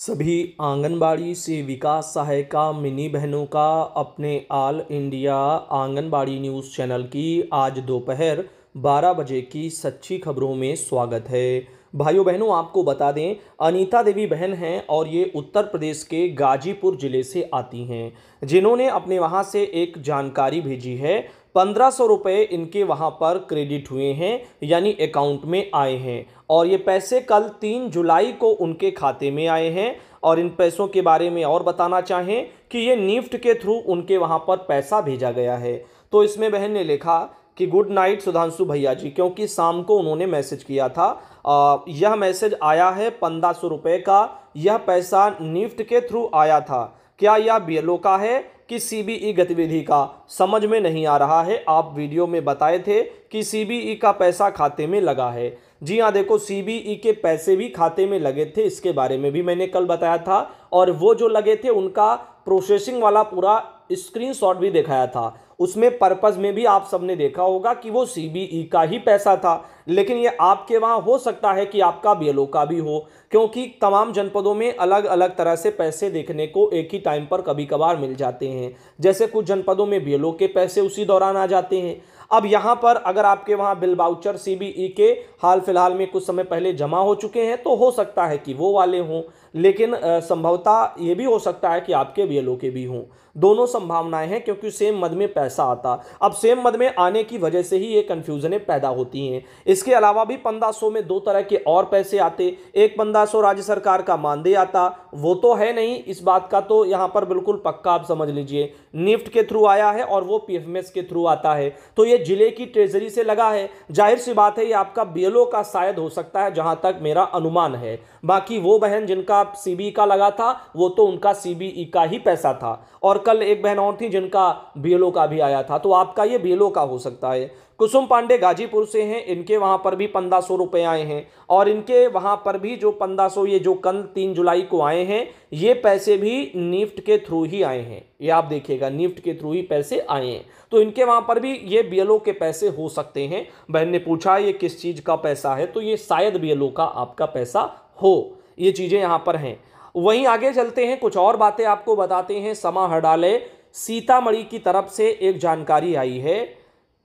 सभी आंगनबाड़ी सेविका सहायिका मिनी बहनों का अपने all India Anganwadi news channel की आज दोपहर 12 बजे की सच्ची खबरों में स्वागत है भाइयों बहनों आपको बता दें अनीता देवी बहन हैं और ये उत्तर प्रदेश के गाजीपुर ज़िले से आती हैं जिन्होंने अपने वहाँ से एक जानकारी भेजी है पंद्रह सौ रुपये इनके वहाँ पर क्रेडिट हुए हैं यानी अकाउंट में आए हैं और ये पैसे कल तीन जुलाई को उनके खाते में आए हैं और इन पैसों के बारे में और बताना चाहें कि ये निफ्ट के थ्रू उनके वहाँ पर पैसा भेजा गया है तो इसमें बहन ने लिखा कि गुड नाइट सुधांशु भैया जी क्योंकि शाम को उन्होंने मैसेज किया था आ, यह मैसेज आया है पंद्रह सौ रुपये का यह पैसा निफ्ट के थ्रू आया था क्या यह बी का है किसी भी ई गतिविधि का समझ में नहीं आ रहा है आप वीडियो में बताए थे कि सी e का पैसा खाते में लगा है जी हाँ देखो सी e के पैसे भी खाते में लगे थे इसके बारे में भी मैंने कल बताया था और वो जो लगे थे उनका प्रोसेसिंग वाला पूरा स्क्रीनशॉट भी दिखाया था उसमें पर्पस में भी आप सबने देखा होगा कि वो सीबीई e का ही पैसा था लेकिन ये आपके वहाँ हो सकता है कि आपका बेलो का भी हो क्योंकि तमाम जनपदों में अलग अलग तरह से पैसे देखने को एक ही टाइम पर कभी कभार मिल जाते हैं जैसे कुछ जनपदों में बेलो के पैसे उसी दौरान आ जाते हैं अब यहाँ पर अगर आपके वहाँ बिल बाउचर सीबीई e के हाल फिलहाल में कुछ समय पहले जमा हो चुके हैं तो हो सकता है कि वो वाले हों लेकिन संभवतः ये भी हो सकता है कि आपके बेलो के भी हों दोनों संभावनाएं हैं क्योंकि सेम मद में पैसा आता अब सेम मद में आने की वजह से ही ये कन्फ्यूजनें पैदा होती हैं इसके अलावा भी पंद्रह में दो तरह के और पैसे आते एक पंद्रह राज्य सरकार का मानदेय आता वो तो है नहीं इस बात का तो यहाँ पर बिल्कुल पक्का आप समझ लीजिए निफ्ट के थ्रू आया है और वो पी के थ्रू आता है तो ये जिले की ट्रेजरी से लगा है जाहिर सी बात है ये आपका बीएलओ का शायद हो सकता है जहां तक मेरा अनुमान है बाकी वो बहन जिनका सीबीई e का लगा था वो तो उनका सीबीई e का ही पैसा था और कल एक बहन और थी जिनका बीएलओ का भी आया था तो आपका ये बीएलओ का हो सकता है कुसुम पांडे गाजीपुर से हैं इनके वहाँ पर भी पंद्रह सौ रुपये आए हैं और इनके वहाँ पर भी जो पंद्रह सौ ये जो कल तीन जुलाई को आए हैं ये पैसे भी निफ्ट के थ्रू ही आए हैं ये आप देखिएगा निफ्ट के थ्रू ही पैसे आए हैं तो इनके वहाँ पर भी ये बीएलओ के पैसे हो सकते हैं बहन ने पूछा ये किस चीज़ का पैसा है तो ये शायद बी का आपका पैसा हो ये चीज़ें यहाँ पर हैं वहीं आगे चलते हैं कुछ और बातें आपको बताते हैं समाहरणालय सीतामढ़ी की तरफ से एक जानकारी आई है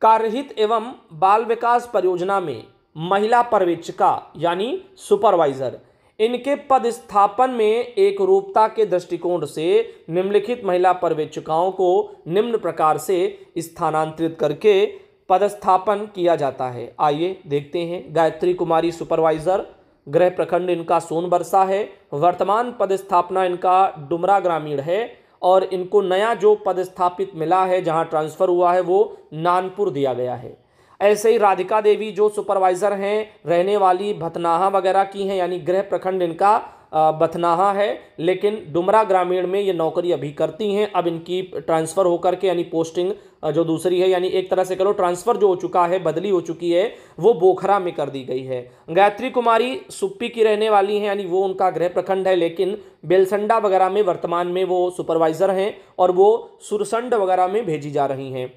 कार्यहित एवं बाल विकास परियोजना में महिला पर्यवेक्षिका यानी सुपरवाइजर इनके पदस्थापन में एक रूपता के दृष्टिकोण से निम्नलिखित महिला पर्यवेक्षिकाओं को निम्न प्रकार से स्थानांतरित करके पदस्थापन किया जाता है आइए देखते हैं गायत्री कुमारी सुपरवाइजर गृह प्रखंड इनका सोनबरसा है वर्तमान पदस्थापना इनका डुमरा ग्रामीण है और इनको नया जो पदस्थापित मिला है जहां ट्रांसफ़र हुआ है वो नानपुर दिया गया है ऐसे ही राधिका देवी जो सुपरवाइज़र हैं रहने वाली भतनाहा वगैरह की हैं यानी गृह प्रखंड इनका बथनाहा है लेकिन डुमरा ग्रामीण में ये नौकरी अभी करती हैं अब इनकी ट्रांसफ़र होकर के यानी पोस्टिंग जो दूसरी है यानी एक तरह से करो ट्रांसफ़र जो हो चुका है बदली हो चुकी है वो बोखरा में कर दी गई है गायत्री कुमारी सुप्पी की रहने वाली हैं यानी वो उनका गृह प्रखंड है लेकिन बेलसंडा वगैरह में वर्तमान में वो सुपरवाइज़र हैं और वो सुरसंड वगैरह में भेजी जा रही हैं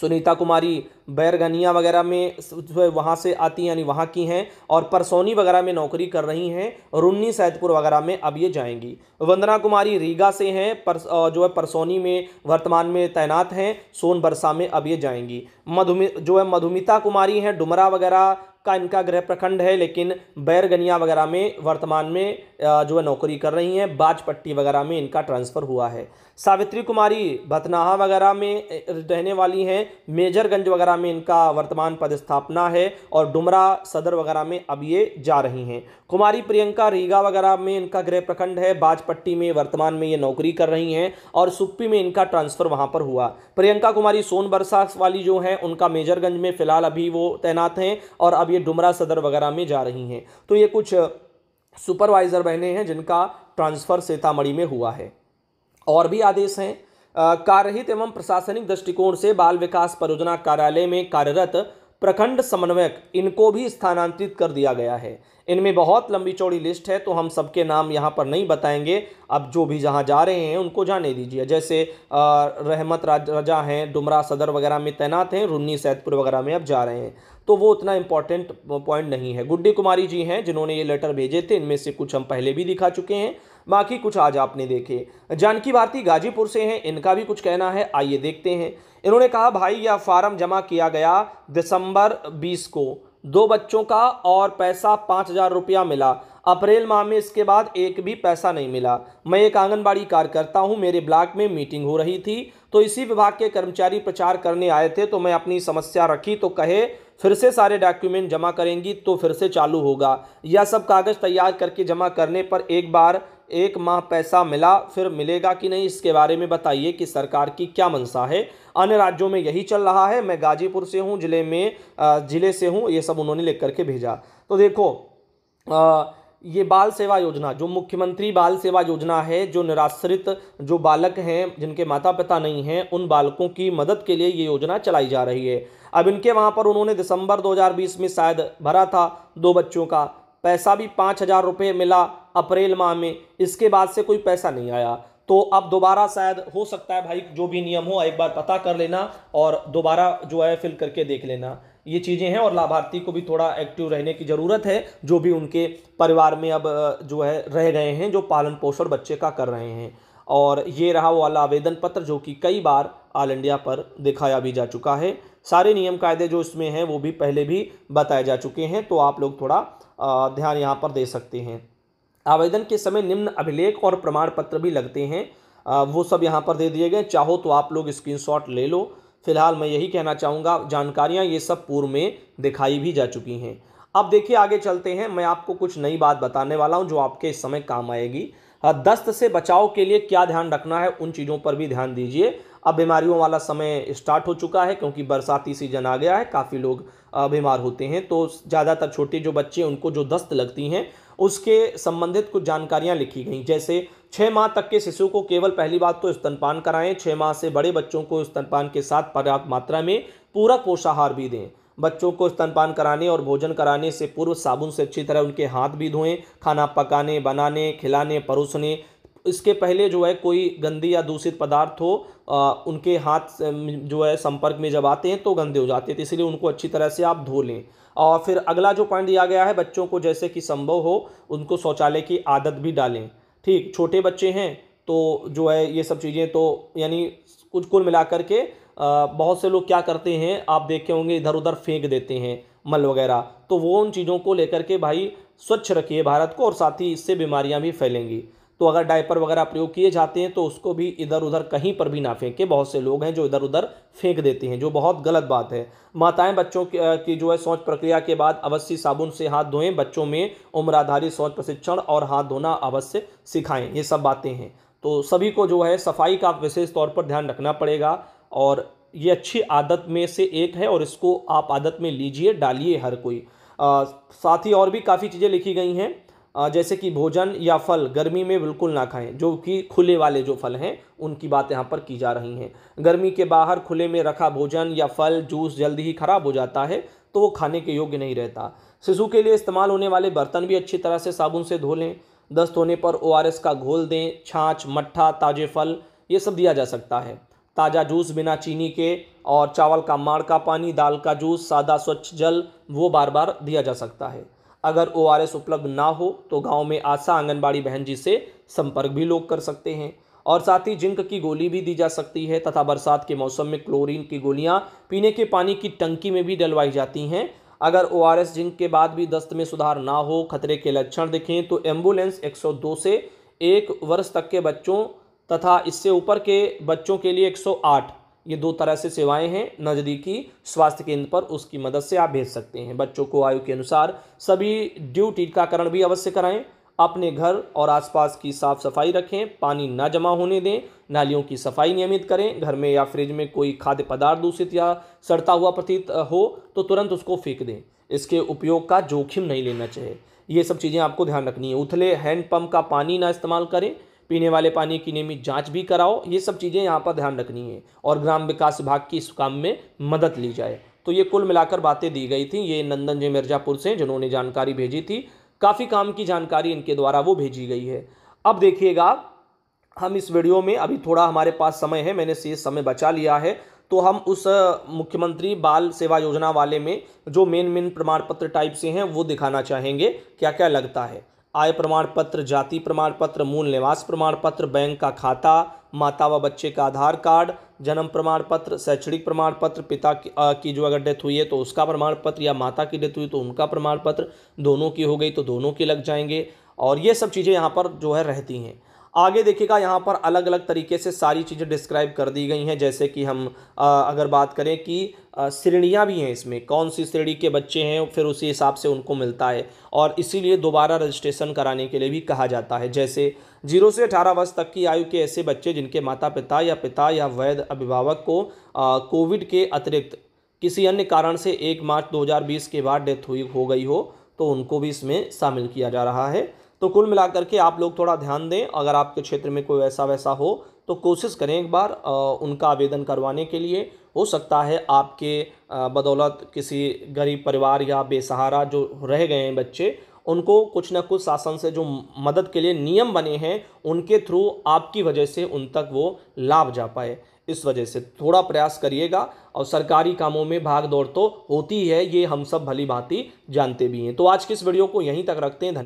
सुनीता कुमारी बैरगनिया वगैरह में जो है वहाँ से आती हैं यानी वहाँ की हैं और परसोनी वगैरह में नौकरी कर रही हैं रुन्नी सैदपुर वगैरह में अब ये जाएंगी वंदना कुमारी रीगा से हैं पर जो है परसोनी में वर्तमान में तैनात हैं सोन बरसा में अब ये जाएंगी मधुमि जो है मधुमिता कुमारी हैं डुमरा वगैरह का इनका गृह प्रखंड है लेकिन बैरगनिया वगैरह में वर्तमान में जो है नौकरी कर रही हैं बाजपट्टी वगैरह में इनका ट्रांसफ़र हुआ है सावित्री कुमारी भतनाहा वगैरह में रहने वाली हैं मेजरगंज वगैरह में इनका वर्तमान पदस्थापना है और डुमरा सदर वगैरह में अब ये जा रही हैं कुमारी प्रियंका रीगा वगैरह में इनका गृह प्रखंड है बाजपट्टी में वर्तमान में ये नौकरी कर रही हैं और सुप्पी में इनका ट्रांसफ़र वहाँ पर हुआ प्रियंका कुमारी सोनबरसा वाली जो हैं उनका मेजरगंज में फ़िलहाल अभी वो तैनात हैं और अब ये डुमरा सदर वगैरह में जा रही हैं तो ये कुछ सुपरवाइज़र बहने हैं जिनका ट्रांसफ़र सीतामढ़ी में हुआ है और भी आदेश हैं कार्यहित एवं प्रशासनिक दृष्टिकोण से बाल विकास परियोजना कार्यालय में कार्यरत प्रखंड समन्वयक इनको भी स्थानांतरित कर दिया गया है इनमें बहुत लंबी चौड़ी लिस्ट है तो हम सबके नाम यहाँ पर नहीं बताएंगे अब जो भी जहाँ जा रहे हैं उनको जाने दीजिए जैसे रहमत राजा हैं डुमरा सदर वगैरह में तैनात हैं रुन्नी सैदपुर वगैरह में अब जा रहे हैं तो वो उतना इंपॉर्टेंट पॉइंट नहीं है गुड्डी कुमारी जी हैं जिन्होंने ये लेटर भेजे थे इनमें से कुछ हम पहले भी दिखा चुके हैं बाकी कुछ आज आपने देखे जानकी भारती गाजीपुर से हैं इनका भी कुछ कहना है आइए देखते हैं इन्होंने कहा भाई यह फार्म जमा किया गया दिसंबर बीस को दो बच्चों का और पैसा पाँच हज़ार रुपया मिला अप्रैल माह में इसके बाद एक भी पैसा नहीं मिला मैं एक आंगनबाड़ी कार्यकर्ता हूं मेरे ब्लॉक में मीटिंग हो रही थी तो इसी विभाग के कर्मचारी प्रचार करने आए थे तो मैं अपनी समस्या रखी तो कहे फिर से सारे डॉक्यूमेंट जमा करेंगी तो फिर से चालू होगा यह सब कागज़ तैयार करके जमा करने पर एक बार एक माह पैसा मिला फिर मिलेगा कि नहीं इसके बारे में बताइए कि सरकार की क्या मंशा है अन्य राज्यों में यही चल रहा है मैं गाजीपुर से हूँ ज़िले में ज़िले से हूँ ये सब उन्होंने लिख करके भेजा तो देखो आ, ये बाल सेवा योजना जो मुख्यमंत्री बाल सेवा योजना है जो निराश्रित जो बालक हैं जिनके माता पिता नहीं हैं उन बालकों की मदद के लिए ये योजना चलाई जा रही है अब इनके वहाँ पर उन्होंने दिसंबर 2020 में शायद भरा था दो बच्चों का पैसा भी पाँच हज़ार रुपये मिला अप्रैल माह में इसके बाद से कोई पैसा नहीं आया तो अब दोबारा शायद हो सकता है भाई जो भी नियम हो एक बार पता कर लेना और दोबारा जो है फिल करके देख लेना ये चीज़ें हैं और लाभार्थी को भी थोड़ा एक्टिव रहने की ज़रूरत है जो भी उनके परिवार में अब जो है रह गए हैं जो पालन पोषण बच्चे का कर रहे हैं और ये रहा वो वाला आवेदन पत्र जो कि कई बार ऑल इंडिया पर दिखाया भी जा चुका है सारे नियम कायदे जो इसमें हैं वो भी पहले भी बताए जा चुके हैं तो आप लोग थोड़ा ध्यान यहाँ पर दे सकते हैं आवेदन के समय निम्न अभिलेख और प्रमाण पत्र भी लगते हैं वो सब यहाँ पर दे दिए गए चाहो तो आप लोग स्क्रीनशॉट ले लो फिलहाल मैं यही कहना चाहूँगा जानकारियाँ ये सब पूर्व में दिखाई भी जा चुकी हैं अब देखिए आगे चलते हैं मैं आपको कुछ नई बात बताने वाला हूँ जो आपके इस समय काम आएगी दस्त से बचाव के लिए क्या ध्यान रखना है उन चीज़ों पर भी ध्यान दीजिए अब बीमारियों वाला समय स्टार्ट हो चुका है क्योंकि बरसाती सीजन आ गया है काफ़ी लोग बीमार होते हैं तो ज़्यादातर छोटे जो बच्चे उनको जो दस्त लगती हैं उसके संबंधित कुछ जानकारियाँ लिखी गई जैसे छः माह तक के शिशु को केवल पहली बात तो स्तनपान कराएं छः माह से बड़े बच्चों को स्तनपान के साथ पर्याप्त मात्रा में पूरक पोषाहार भी दें बच्चों को स्तनपान कराने और भोजन कराने से पूर्व साबुन से अच्छी तरह उनके हाथ भी धोएं खाना पकाने बनाने खिलाने परोसने इसके पहले जो है कोई गंदी या दूषित पदार्थ हो आ, उनके हाथ जो है संपर्क में जब आते हैं तो गंदे हो जाते हैं तो इसलिए उनको अच्छी तरह से आप धो लें और फिर अगला जो पॉइंट दिया गया है बच्चों को जैसे कि संभव हो उनको शौचालय की आदत भी डालें ठीक छोटे बच्चे हैं तो जो है ये सब चीज़ें तो यानी कुछ कुल मिला के बहुत से लोग क्या करते हैं आप देखे होंगे इधर उधर फेंक देते हैं मल वगैरह तो वो उन चीज़ों को लेकर के भाई स्वच्छ रखिए भारत को और साथ ही इससे बीमारियां भी फैलेंगी तो अगर डायपर वगैरह प्रयोग किए जाते हैं तो उसको भी इधर उधर कहीं पर भी ना फेंकें बहुत से लोग हैं जो इधर उधर फेंक देते हैं जो बहुत गलत बात है माताएं बच्चों की जो है सोच प्रक्रिया के बाद अवश्य साबुन से हाथ धोएं बच्चों में उम्र आधारित सोच प्रशिक्षण और हाथ धोना अवश्य सिखाएं ये सब बातें हैं तो सभी को जो है सफाई का विशेष तौर पर ध्यान रखना पड़ेगा और ये अच्छी आदत में से एक है और इसको आप आदत में लीजिए डालिए हर कोई साथ ही और भी काफ़ी चीज़ें लिखी गई हैं जैसे कि भोजन या फल गर्मी में बिल्कुल ना खाएं जो कि खुले वाले जो फल हैं उनकी बात यहाँ पर की जा रही हैं गर्मी के बाहर खुले में रखा भोजन या फल जूस जल्दी ही खराब हो जाता है तो वो खाने के योग्य नहीं रहता शिशु के लिए इस्तेमाल होने वाले बर्तन भी अच्छी तरह से साबुन से धो लें दस्त होने पर ओ का घोल दें छाछ मट्ठा ताजे फल ये सब दिया जा सकता है ताज़ा जूस बिना चीनी के और चावल का माड़ का पानी दाल का जूस सादा स्वच्छ जल वो बार बार दिया जा सकता है अगर ओ आर एस उपलब्ध ना हो तो गांव में आशा आंगनबाड़ी बहन जी से संपर्क भी लोग कर सकते हैं और साथ ही जिंक की गोली भी दी जा सकती है तथा बरसात के मौसम में क्लोरीन की गोलियां पीने के पानी की टंकी में भी डलवाई जाती हैं अगर ओ आर एस जिंक के बाद भी दस्त में सुधार ना हो खतरे के लक्षण दिखें तो एम्बुलेंस एक से एक वर्ष तक के बच्चों तथा इससे ऊपर के बच्चों के लिए एक ये दो तरह से सेवाएं हैं नज़दीकी स्वास्थ्य केंद्र पर उसकी मदद से आप भेज सकते हैं बच्चों को आयु के अनुसार सभी ड्यू टीकाकरण भी अवश्य कराएं अपने घर और आसपास की साफ़ सफाई रखें पानी ना जमा होने दें नालियों की सफाई नियमित करें घर में या फ्रिज में कोई खाद्य पदार्थ दूषित या सड़ता हुआ प्रतीत हो तो तुरंत उसको फेंक दें इसके उपयोग का जोखिम नहीं लेना चाहिए ये सब चीज़ें आपको ध्यान रखनी है उथले हैंडपम्प का पानी ना इस्तेमाल करें पीने वाले पानी की नियमित जांच भी कराओ ये सब चीज़ें यहाँ पर ध्यान रखनी है और ग्राम विकास विभाग की इस काम में मदद ली जाए तो ये कुल मिलाकर बातें दी गई थी ये नंदन जी मिर्जापुर से जिन्होंने जानकारी भेजी थी काफ़ी काम की जानकारी इनके द्वारा वो भेजी गई है अब देखिएगा हम इस वीडियो में अभी थोड़ा हमारे पास समय है मैंने से समय बचा लिया है तो हम उस मुख्यमंत्री बाल सेवा योजना वाले में जो मेन मेन प्रमाण पत्र टाइप से हैं वो दिखाना चाहेंगे क्या क्या लगता है आय प्रमाण पत्र जाति प्रमाण पत्र मूल निवास प्रमाण पत्र बैंक का खाता माता व बच्चे का आधार कार्ड जन्म प्रमाण पत्र शैक्षणिक प्रमाण पत्र पिता की, जो अगर डेथ हुई है तो उसका प्रमाण पत्र या माता की डेथ हुई तो उनका प्रमाण पत्र दोनों की हो गई तो दोनों की लग जाएंगे और ये सब चीज़ें यहाँ पर जो है रहती हैं आगे देखिएगा यहाँ पर अलग अलग तरीके से सारी चीज़ें डिस्क्राइब कर दी गई हैं जैसे कि हम आ, अगर बात करें कि श्रेणियाँ भी हैं इसमें कौन सी श्रेणी के बच्चे हैं फिर उसी हिसाब से उनको मिलता है और इसीलिए दोबारा रजिस्ट्रेशन कराने के लिए भी कहा जाता है जैसे जीरो से अठारह वर्ष तक की आयु के ऐसे बच्चे जिनके माता पिता या पिता या वैध अभिभावक को कोविड के अतिरिक्त किसी अन्य कारण से एक मार्च दो के बाद डेथ हुई हो गई हो तो उनको भी इसमें शामिल किया जा रहा है तो कुल मिलाकर के आप लोग थोड़ा ध्यान दें अगर आपके क्षेत्र में कोई ऐसा वैसा हो तो कोशिश करें एक बार उनका आवेदन करवाने के लिए हो सकता है आपके बदौलत किसी गरीब परिवार या बेसहारा जो रह गए हैं बच्चे उनको कुछ ना कुछ शासन से जो मदद के लिए नियम बने हैं उनके थ्रू आपकी वजह से उन तक वो लाभ जा पाए इस वजह से थोड़ा प्रयास करिएगा और सरकारी कामों में भाग दौड़ तो होती है ये हम सब भली भांति जानते भी हैं तो आज की इस वीडियो को यहीं तक रखते हैं धन्यवाद